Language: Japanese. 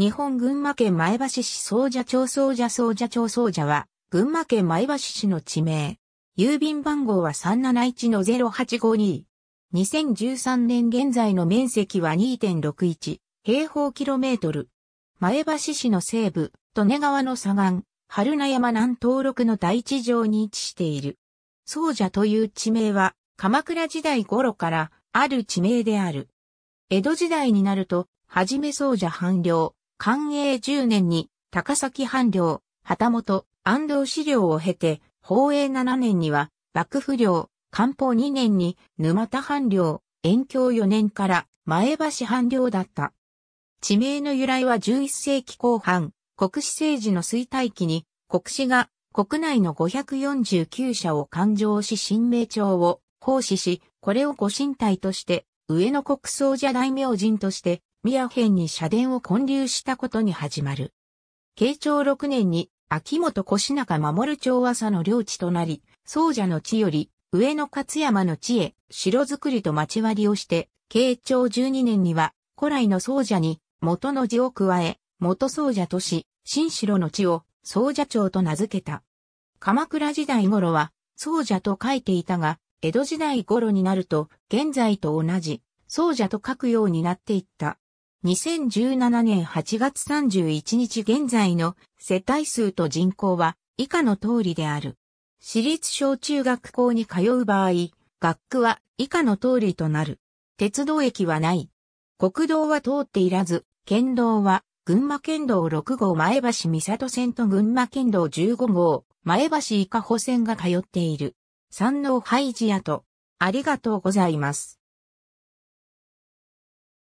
日本群馬県前橋市総社町総社総社町総社は、群馬県前橋市の地名。郵便番号は371-0852。2013年現在の面積は2.61平方キロメートル。前橋市の西部、利根川の左岸、春名山南東録の大地上に位置している。総社という地名は、鎌倉時代頃からある地名である。江戸時代になると、はじめ総社半領、寛永10年に高崎藩領、旗本、安藤資料を経て、宝永7年には幕府領、官報2年に沼田藩領、延京4年から前橋藩領だった。地名の由来は11世紀後半、国史政治の衰退期に、国史が国内の549社を勘定し新名帳を奉仕し、これをご神体として、上野国総社大明神として宮辺に社殿を建立したことに始まる。慶長6年に秋元越中守町朝の領地となり、宗者の地より上野勝山の地へ城作りと町割りをして、慶長12年には古来の宗者に元の地を加え、元宗者とし、新城の地を宗者町と名付けた。鎌倉時代頃は宗者と書いていたが、江戸時代頃になると現在と同じ宗者と書くようになっていった。2017年8月31日現在の世帯数と人口は以下の通りである。私立小中学校に通う場合、学区は以下の通りとなる。鉄道駅はない。国道は通っていらず、県道は群馬県道6号前橋三里線と群馬県道15号前橋伊香保線が通っている。山王ハイジアと、ありがとうございます。